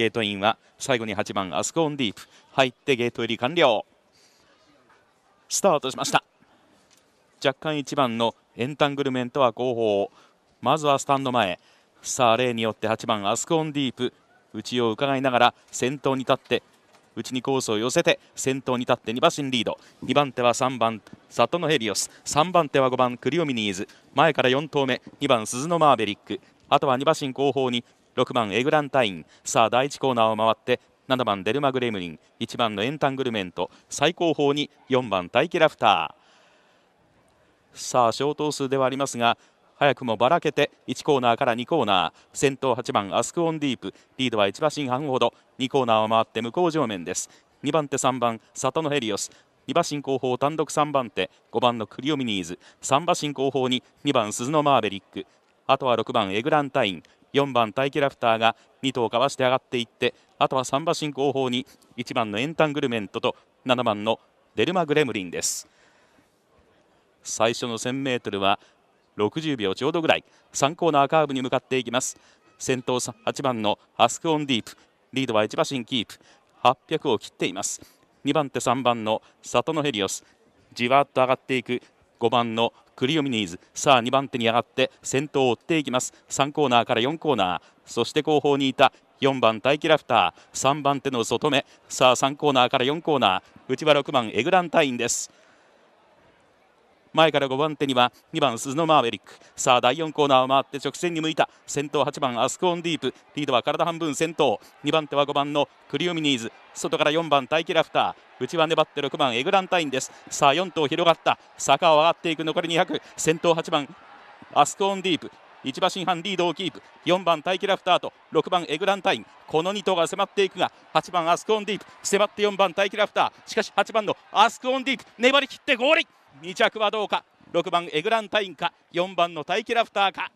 ゲートインは最後に8番アスコーンディープ入ってゲート入り完了スタートしました若干1番のエンタングルメントは後方まずはスタンド前さあ例によって8番アスコーンディープ内を伺いながら先頭に立って内にコースを寄せて先頭に立って2馬身リード2番手は3番サトノヘリオス3番手は5番クリオミニーズ前から4頭目2番鈴のマーベリックあとは2馬身後方に6番エグランタインさあ第1コーナーを回って7番デルマグレムリン1番のエンタングルメント最高峰に4番タイケラフターさあ小頭数ではありますが早くもばらけて1コーナーから2コーナー先頭8番アスクオンディープリードは1馬身半ほど2コーナーを回って向こう正面です2番手3番里のヘリオス2馬身後方単独3番手5番のクリオミニーズ3馬身後方に2番鈴のマーベリックあとは6番エグランタイン4番タ大気ラフターが2頭かわして上がっていってあとは3馬身後方に1番のエンタングルメントと7番のデルマグレムリンです最初の 1000m は60秒ちょうどぐらい3コーナーカーブに向かっていきます先頭8番のアスクオンディープリードは1馬身キープ800を切っています2番手3番のサトノヘリオスじわっと上がっていく5番のクリオミニーズさあ2番手に上がって先頭を追っていきます3コーナーから4コーナーそして後方にいた4番タイキラフター3番手の外目さあ3コーナーから4コーナー内は6番エグランタインです前から5番手には2番鈴のマーヴェリックさあ第4コーナーを回って直線に向いた先頭8番アスコーンディープリードは体半分先頭2番手は5番のクリオミニーズ外から4番タイキラフター内は粘って6番エグランタインですさあ4頭広がった坂を上がっていく残り200先頭8番アスコーンディープ1馬身半リードをキープ4番タイキラフターと6番エグランタインこの2頭が迫っていくが8番アスコーンディープ迫って4番タイキラフターしかし8番のアスコーンディープ粘り切ってゴール2着はどうか6番エグランタインか4番のタイキラフターか